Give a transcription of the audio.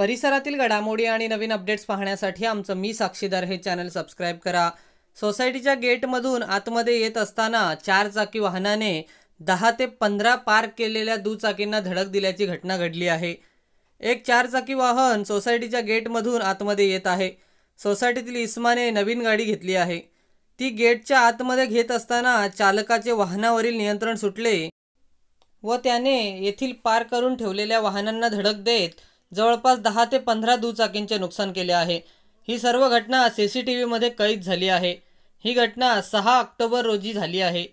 परिसरातील घडामोडी आणि नवीन अपडेट्स पाहण्यासाठी आमचं मी साक्षीदार हे चॅनल सबस्क्राईब करा सोसायटीच्या गेटमधून आतमध्ये येत असताना चार चाकी वाहनाने दहा ते पंधरा पार्क केलेल्या दुचाकींना धडक दिल्याची घटना घडली आहे एक चारचाकी वाहन सोसायटीच्या गेटमधून आतमध्ये येत आहे सोसायटीतील इस्माने नवीन गाडी घेतली आहे ती गेटच्या आतमध्ये घेत असताना चालकाचे वाहनावरील नियंत्रण सुटले व त्याने येथील पार्क करून ठेवलेल्या वाहनांना धडक देत जवळपास दहा ते पंधरा दुचाकींचे नुकसान केले आहे ही सर्व घटना सी सी टी व्हीमध्ये कैद झाली आहे ही घटना सहा ऑक्टोबर रोजी झाली आहे